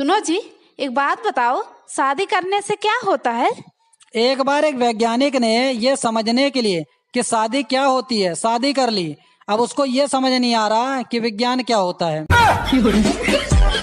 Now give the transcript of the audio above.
सुनो जी एक बात बताओ शादी करने से क्या होता है एक बार एक वैज्ञानिक ने यह समझने के लिए कि शादी क्या होती है शादी कर ली अब उसको ये समझ नहीं आ रहा कि विज्ञान क्या होता है